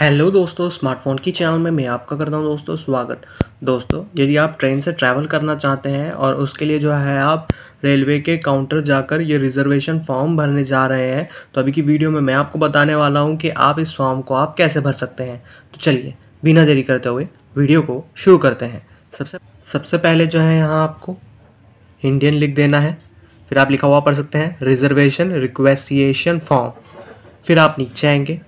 hello दोस्तों smartphone की channel में मैं आपका करता हूं दोस्तों स्वागत दोस्तों यदि आप ट्रेन से ट्रैवल करना चाहते हैं और उसके लिए जो है आप रेलवे के काउंटर जाकर ये रिजर्वेशन फॉर्म भरने जा रहे हैं तो अभी की वीडियो में मैं आपको बताने वाला हूं कि आप इस फॉर्म को आप कैसे भर सकते हैं तो चलिए बिना देरी करते हुए वीडियो को शुरू करते हैं सबसे सबसे पहले जो है यहाँ आपको इंडियन लिख देना है फिर आप लिखा हुआ पढ़ सकते हैं रिजर्वेशन रिक्वेस्टिएशन फॉर्म फिर आप नीचे आएंगे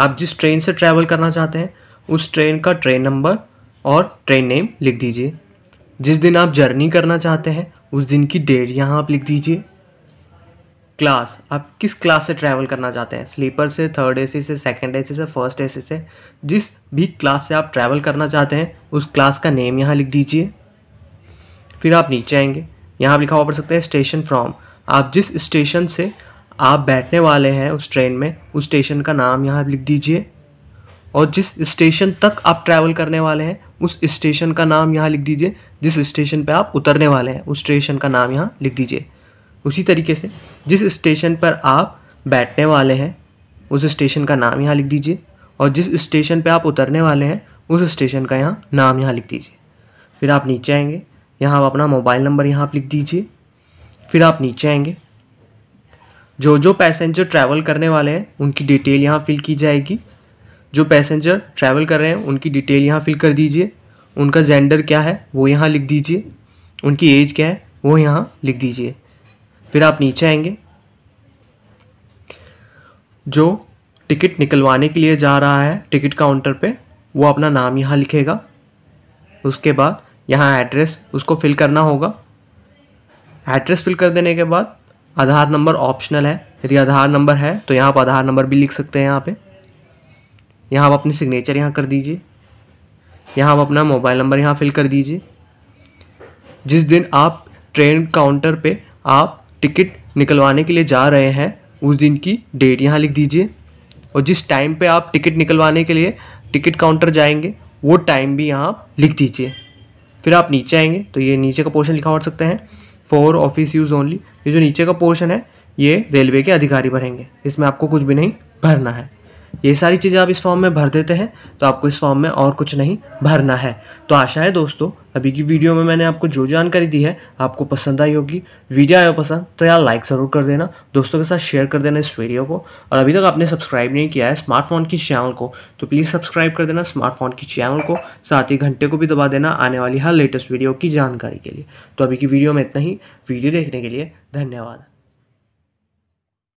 आप जिस ट्रेन से ट्रैवल करना चाहते हैं उस ट्रेन का ट्रेन नंबर और ट्रेन नेम लिख दीजिए जिस दिन आप जर्नी करना चाहते हैं उस दिन की डेट यहाँ आप लिख दीजिए क्लास आप किस क्लास से ट्रैवल करना चाहते हैं स्लीपर से थर्ड ए से सेकेंड एसी से फर्स्ट ए से जिस भी क्लास से आप ट्रैवल करना चाहते हैं उस क्लास का नेम यहाँ लिख दीजिए फिर आप नीचे आएंगे यहाँ आप लिखा हुआ पढ़ सकते हैं स्टेशन फ्रॉम आप जिस स्टेशन से आप बैठने वाले हैं उस ट्रेन में उस स्टेशन का नाम यहाँ लिख दीजिए और जिस स्टेशन तक आप ट्रैवल करने वाले हैं उस स्टेशन का नाम यहाँ लिख दीजिए जिस स्टेशन पर आप उतरने वाले हैं उस स्टेशन का नाम यहाँ लिख दीजिए उसी तरीके से जिस स्टेशन पर आप बैठने वाले हैं उस स्टेशन का नाम यहाँ लिख दीजिए और जिस स्टेशन पर आप उतरने वाले हैं उस स्टेशन का यहाँ नाम यहाँ लिख दीजिए फिर आप नीचे आएंगे यहाँ आप अपना मोबाइल नंबर यहाँ आप लिख दीजिए फिर आप नीचे आएंगे जो जो पैसेंजर ट्रैवल करने वाले हैं उनकी डिटेल यहाँ फिल की जाएगी जो पैसेंजर ट्रैवल कर रहे हैं उनकी डिटेल यहाँ फिल कर दीजिए उनका जेंडर क्या है वो यहाँ लिख दीजिए उनकी एज क्या है वो यहाँ लिख दीजिए फिर आप नीचे आएंगे जो टिकट निकलवाने के लिए जा रहा है टिकट काउंटर पे वो अपना नाम यहाँ लिखेगा उसके बाद यहाँ एड्रेस उसको फिल करना होगा एड्रेस फिल कर देने के बाद आधार नंबर ऑप्शनल है यदि आधार नंबर है तो यहाँ आप आधार नंबर भी लिख सकते हैं यहाँ पे यहाँ आप अपनी सिग्नेचर यहाँ कर दीजिए यहाँ आप अपना मोबाइल नंबर यहाँ फिल कर दीजिए जिस दिन आप ट्रेन काउंटर पे आप टिकट निकलवाने के लिए जा रहे हैं उस दिन की डेट यहाँ लिख दीजिए और जिस टाइम पर आप टिकट निकलवाने के लिए टिकट काउंटर जाएंगे वो टाइम भी यहाँ लिख दीजिए फिर आप नीचे आएंगे तो ये नीचे का पोर्शन लिखा हो सकते हैं फॉर ऑफिस यूज़ ओनली ये जो नीचे का पोर्शन है ये रेलवे के अधिकारी भरेंगे इसमें आपको कुछ भी नहीं भरना है ये सारी चीज़ें आप इस फॉर्म में भर देते हैं तो आपको इस फॉर्म में और कुछ नहीं भरना है तो आशा है दोस्तों अभी की वीडियो में मैंने आपको जो जानकारी दी है आपको पसंद आई होगी वीडियो आयो पसंद तो यार लाइक ज़रूर कर देना दोस्तों के साथ शेयर कर देना इस वीडियो को और अभी तक आपने सब्सक्राइब नहीं किया है स्मार्टफोन की चैनल को तो प्लीज़ सब्सक्राइब कर देना स्मार्टफोन की चैनल को साथ ही घंटे को भी दबा देना आने वाली हर लेटेस्ट वीडियो की जानकारी के लिए तो अभी की वीडियो में इतना ही वीडियो देखने के लिए धन्यवाद